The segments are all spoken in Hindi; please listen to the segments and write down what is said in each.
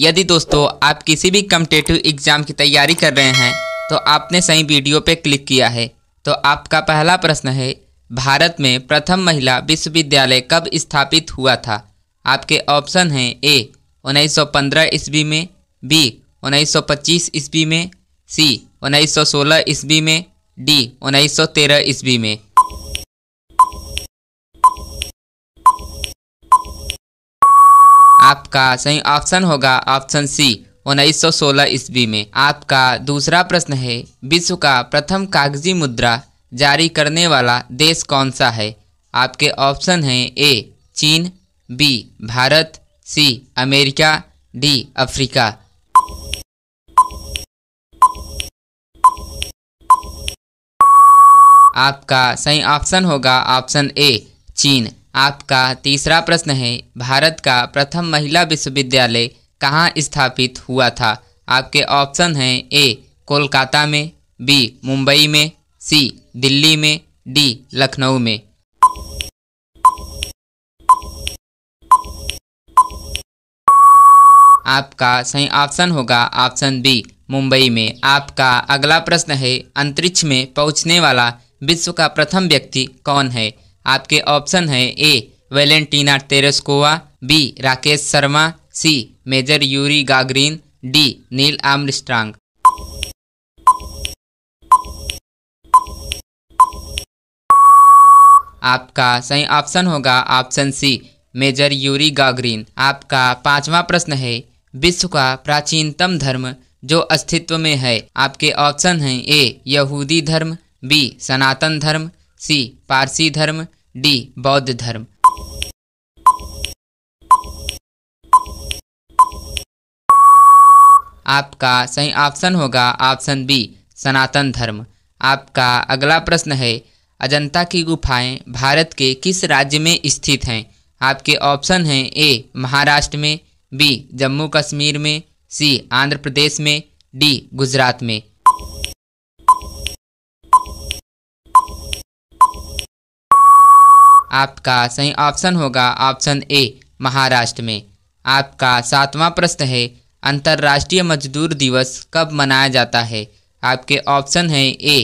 यदि दोस्तों आप किसी भी कम्पिटेटिव एग्ज़ाम की तैयारी कर रहे हैं तो आपने सही वीडियो पर क्लिक किया है तो आपका पहला प्रश्न है भारत में प्रथम महिला विश्वविद्यालय कब स्थापित हुआ था आपके ऑप्शन हैं ए 1915 ईस्वी में बी 1925 ईस्वी में सी 1916 ईस्वी में डी 1913 ईस्वी में आपका सही ऑप्शन होगा ऑप्शन सी उन्नीस सौ सोलह ईस्वी में आपका दूसरा प्रश्न है विश्व का प्रथम कागजी मुद्रा जारी करने वाला देश कौन सा है आपके ऑप्शन हैं ए चीन B Bharat C America D Africa आपका सही ऑप्शन होगा ऑप्शन ए चीन आपका तीसरा प्रश्न है भारत का प्रथम महिला विश्वविद्यालय कहाँ स्थापित हुआ था आपके ऑप्शन हैं ए कोलकाता में बी मुंबई में सी दिल्ली में डी लखनऊ में आपका सही ऑप्शन होगा ऑप्शन बी मुंबई में आपका अगला प्रश्न है अंतरिक्ष में पहुंचने वाला विश्व का प्रथम व्यक्ति कौन है आपके ऑप्शन हैं A Valentina Tereshkova B Rakesh Sharma C major Yuri Gagarin D Neil Armstrong आपका सही ऑप्शन होगा option C major Yuri Gagarin आपका पांचवा प्रश्न है विश्व का प्राचीनतम धर्म जो अस्तित्व में है आपके ऑप्शन हैं ए यहूदी धर्म बी सनातन धर्म सी पारसी धर्म डी बौद्ध धर्म आपका सही ऑप्शन होगा ऑप्शन बी सनातन धर्म आपका अगला प्रश्न है अजंता की गुफाएं भारत के किस राज्य में स्थित हैं आपके ऑप्शन हैं ए महाराष्ट्र में बी जम्मू कश्मीर में सी आंध्र प्रदेश में डी गुजरात में आपका सही ऑप्शन होगा ऑप्शन ए महाराष्ट्र में आपका सातवां प्रश्न है अंतर्राष्ट्रीय मजदूर दिवस कब मनाया जाता है आपके ऑप्शन है ए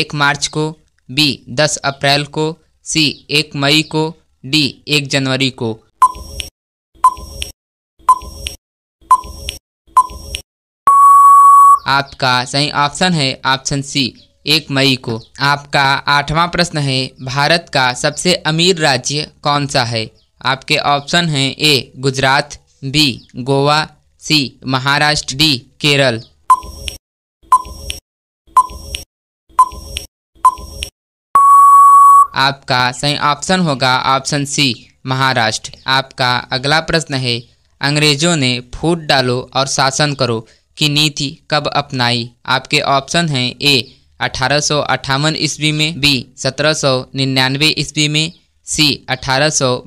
एक मार्च को बी दस अप्रैल को सी एक मई को डी एक जनवरी को आपका सही ऑप्शन है ऑप्शन सी एक मई को आपका आठवां प्रश्न है भारत का सबसे अमीर राज्य कौन सा है आपके ऑप्शन हैं A Gujarat B Goa C Maharashtra D Kerala आपका सही ऑप्शन होगा ऑप्शन सी महाराष्ट्र आपका अगला प्रश्न है अंग्रेजों ने फूट डालो और शासन करो की नीति कब अपनाई आपके ऑप्शन हैं ए अठारह ईस्वी में बी सत्रह सौ ईस्वी में सी अठारह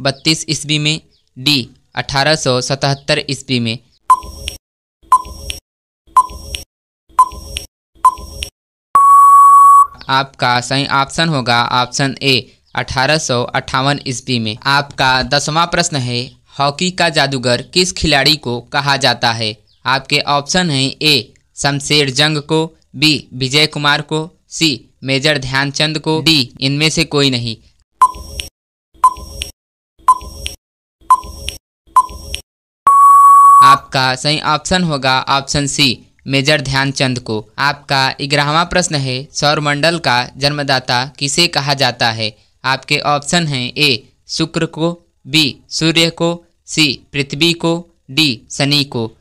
ईस्वी में डी अठारह ईस्वी में आपका सही ऑप्शन होगा ऑप्शन ए अठारह ईस्वी में आपका दसवां प्रश्न है हॉकी का जादूगर किस खिलाड़ी को कहा जाता है आपके ऑप्शन हैं ए शमशेर जंग को बी विजय कुमार को सी मेजर ध्यानचंद को डी इनमें से कोई नहीं आपका सही ऑप्शन होगा ऑप्शन सी मेजर ध्यानचंद को आपका ग्यारहवा प्रश्न है सौर मंडल का जन्मदाता किसे कहा जाता है आपके ऑप्शन हैं ए शुक्र को बी सूर्य को सी पृथ्वी को डी शनि को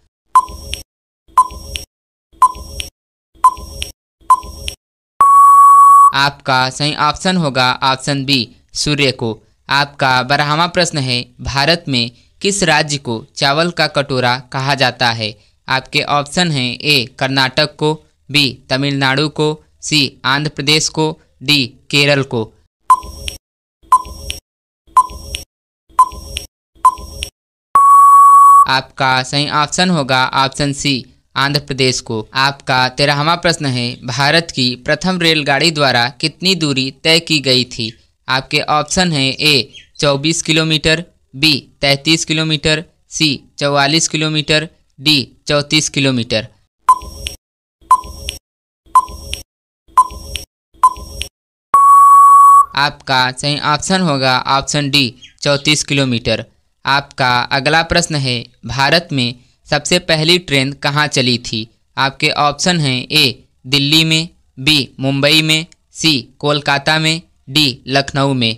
आपका सही ऑप्शन होगा ऑप्शन बी सूर्य को आपका बारहवा प्रश्न है भारत में किस राज्य को चावल का कटोरा कहा जाता है आपके ऑप्शन हैं ए कर्नाटक को बी तमिलनाडु को सी आंध्र प्रदेश को डी केरल को आपका सही ऑप्शन होगा ऑप्शन सी आंध्र प्रदेश को आपका तेरहवा प्रश्न है भारत की प्रथम रेलगाड़ी द्वारा कितनी दूरी तय की गई थी आपके ऑप्शन है A 24 kilometre B 33 kilometre C 44 kilometre D 34 kilometre आपका सही ऑप्शन होगा ऑप्शन डी 34 किलोमीटर आपका अगला प्रश्न है भारत में सबसे पहली ट्रेन कहाँ चली थी आपके ऑप्शन हैं ए दिल्ली में बी मुंबई में सी कोलकाता में डी लखनऊ में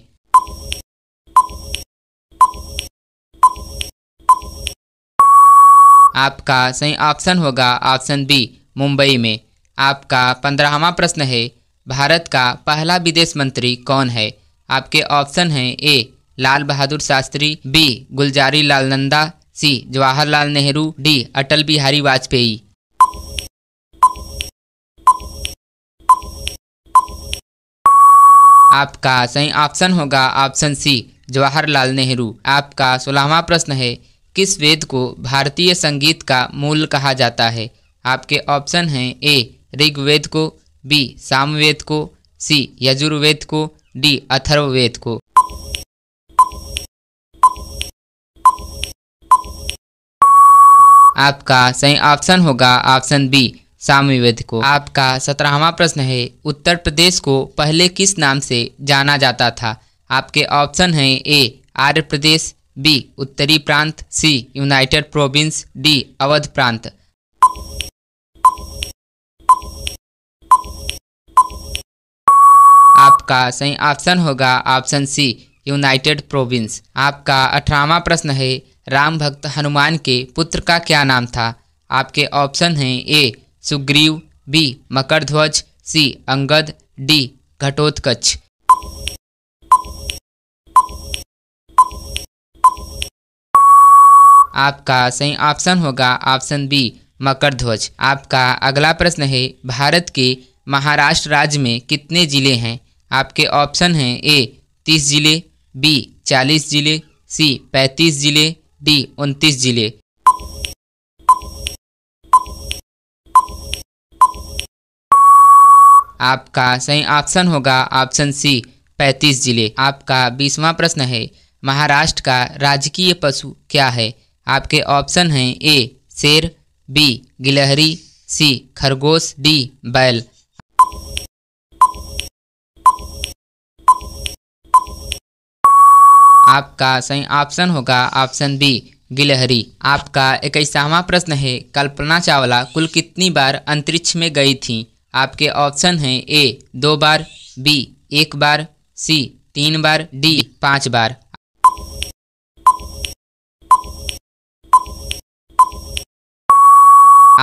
आपका सही ऑप्शन होगा ऑप्शन बी मुंबई में आपका पंद्रहवा प्रश्न है भारत का पहला विदेश मंत्री कौन है आपके ऑप्शन हैं A Lal Bahadur Shastri B Gulzari Lal Nanda C Jawaharlal Nehru D Atal Bihari Vajpayee आपका सही ऑप्शन होगा ऑप्शन सी जवाहरलाल नेहरू आपका सोलहवा प्रश्न है किस वेद को भारतीय संगीत का मूल कहा जाता है आपके ऑप्शन हैं ए ऋग्वेद को बी सामवेद को सी यजुर्वेद को डी अथर्ववेद को आपका सही ऑप्शन होगा ऑप्शन बी साम्यवेद को आपका सत्रहवा प्रश्न है उत्तर प्रदेश को पहले किस नाम से जाना जाता था आपके ऑप्शन है ए आर्य प्रदेश बी उत्तरी प्रांत C united province D Awadh प्रांत आपका सही ऑप्शन होगा ऑप्शन सी यूनाइटेड प्रोविंस आपका अठारहवा प्रश्न है राम भक्त हनुमान के पुत्र का क्या नाम था आपके ऑप्शन हैं A Sugriva B Makardhwaj C Angad D Ghatotkacha आपका सही ऑप्शन होगा ऑप्शन बी मकरध्वज आपका अगला प्रश्न है भारत के महाराष्ट्र राज्य में कितने ज़िले हैं आपके ऑप्शन हैं ए तीस ज़िले बी चालीस ज़िले सी पैंतीस ज़िले डी उनतीस जिले आपका सही ऑप्शन होगा ऑप्शन सी पैंतीस जिले आपका बीसवा प्रश्न है महाराष्ट्र का राजकीय पशु क्या है आपके ऑप्शन हैं ए शेर बी गिलहरी सी खरगोश डी बैल आपका सही ऑप्शन होगा ऑप्शन बी गिलहरी आपका इक्कीसवा प्रश्न है कल्पना चावला कुल कितनी बार अंतरिक्ष में गई थी आपके ऑप्शन हैं ए दो बार बी एक बार सी तीन बार डी पांच बार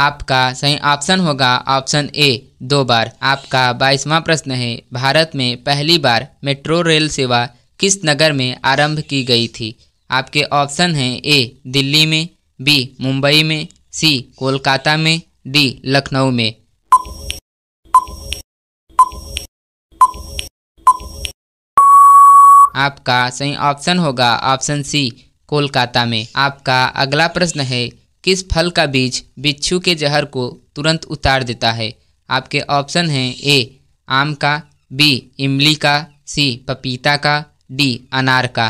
आपका सही ऑप्शन होगा ऑप्शन ए दो बार आपका बाईसवां प्रश्न है भारत में पहली बार मेट्रो रेल सेवा किस नगर में आरंभ की गई थी आपके ऑप्शन हैं ए दिल्ली में बी मुंबई में सी कोलकाता में डी लखनऊ में आपका सही ऑप्शन होगा ऑप्शन सी कोलकाता में आपका अगला प्रश्न है किस फल का बीज बिच्छू के जहर को तुरंत उतार देता है आपके ऑप्शन हैं ए आम का बी इमली का सी पपीता का डी अनार का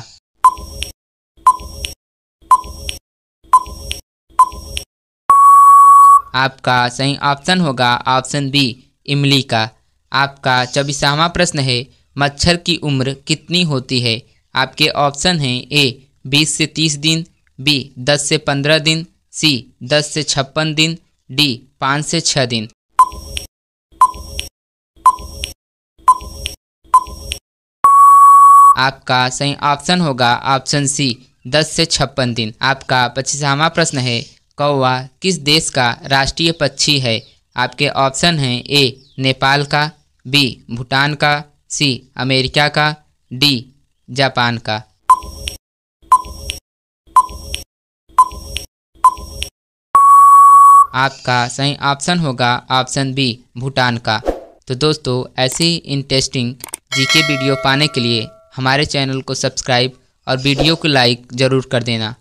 आपका सही ऑप्शन होगा ऑप्शन बी इमली का आपका चौबीसवा प्रश्न है मच्छर की उम्र कितनी होती है आपके ऑप्शन हैं ए 20 से 30 दिन बी 10 से 15 दिन सी 10 से छप्पन दिन डी 5 से 6 दिन आपका सही ऑप्शन होगा ऑप्शन सी दस से छप्पन दिन आपका पच्चीसवा प्रश्न है कौवा किस देश का राष्ट्रीय पक्षी है आपके ऑप्शन हैं ए नेपाल का बी भूटान का सी अमेरिका का डी जापान का आपका सही ऑप्शन होगा ऑप्शन बी भूटान का तो दोस्तों ऐसी इंटरेस्टिंग जीके वीडियो पाने के लिए हमारे चैनल को सब्सक्राइब और वीडियो को लाइक ज़रूर कर देना